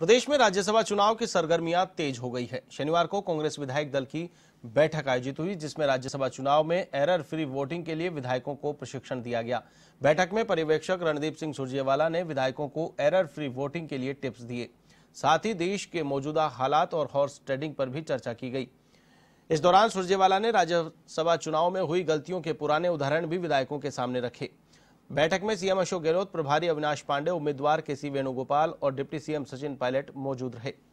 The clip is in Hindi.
प्रदेश में राज्यसभा चुनाव की सरगर्मियां तेज हो गई है शनिवार को कांग्रेस विधायक दल की बैठक आयोजित हुई जिसमें राज्यसभा चुनाव में एरर फ्री वोटिंग के लिए विधायकों को प्रशिक्षण दिया गया बैठक में पर्यवेक्षक रणदीप सिंह सुरजेवाला ने विधायकों को एरर फ्री वोटिंग के लिए टिप्स दिए साथ ही देश के मौजूदा हालात और हॉर्स ट्रेडिंग पर भी चर्चा की गई इस दौरान सुरजेवाला ने राज्यसभा चुनाव में हुई गलतियों के पुराने उदाहरण भी विधायकों के सामने रखे बैठक में सीएम अशोक गहलोत प्रभारी अविनाश पांडे उम्मीदवार के सी वेणुगोपाल और डिप्टी सीएम सचिन पायलट मौजूद रहे